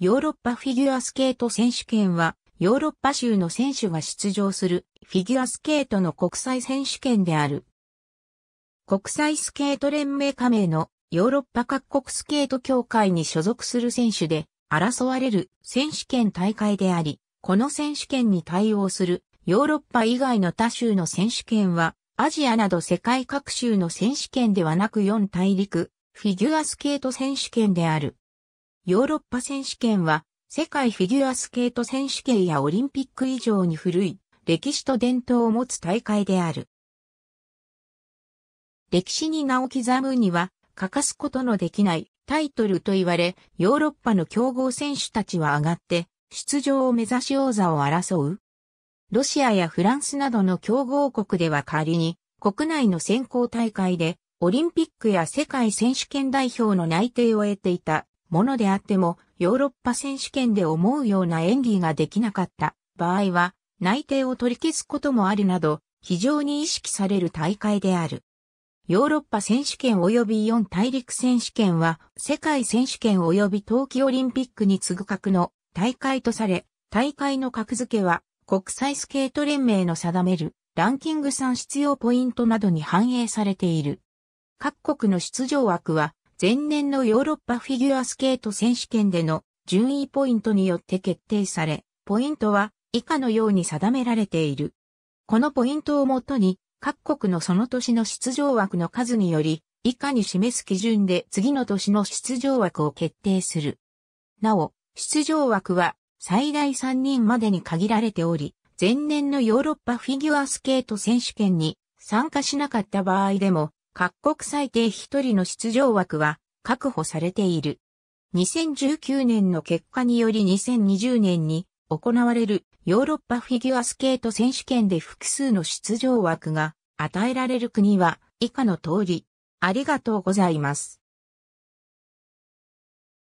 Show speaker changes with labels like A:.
A: ヨーロッパフィギュアスケート選手権は、ヨーロッパ州の選手が出場するフィギュアスケートの国際選手権である。国際スケート連盟加盟のヨーロッパ各国スケート協会に所属する選手で争われる選手権大会であり、この選手権に対応するヨーロッパ以外の他州の選手権は、アジアなど世界各州の選手権ではなく4大陸フィギュアスケート選手権である。ヨーロッパ選手権は、世界フィギュアスケート選手権やオリンピック以上に古い歴史と伝統を持つ大会である。歴史に名を刻むには欠かすことのできないタイトルと言われ、ヨーロッパの強豪選手たちは上がって出場を目指し王座を争う。ロシアやフランスなどの強豪国では仮に国内の選考大会でオリンピックや世界選手権代表の内定を得ていたものであっても、ヨーロッパ選手権で思うような演技ができなかった場合は、内定を取り消すこともあるなど、非常に意識される大会である。ヨーロッパ選手権及び4大陸選手権は、世界選手権及び冬季オリンピックに次ぐ格の大会とされ、大会の格付けは、国際スケート連盟の定めるランキング3必要ポイントなどに反映されている。各国の出場枠は前年のヨーロッパフィギュアスケート選手権での順位ポイントによって決定され、ポイントは以下のように定められている。このポイントをもとに、各国のその年の出場枠の数により、以下に示す基準で次の年の出場枠を決定する。なお、出場枠は最大3人までに限られており、前年のヨーロッパフィギュアスケート選手権に参加しなかった場合でも各国最低1人の出場枠は確保されている。2019年の結果により2020年に行われるヨーロッパフィギュアスケート選手権で複数の出場枠が与えられる国は以下の通り。ありがとうございます。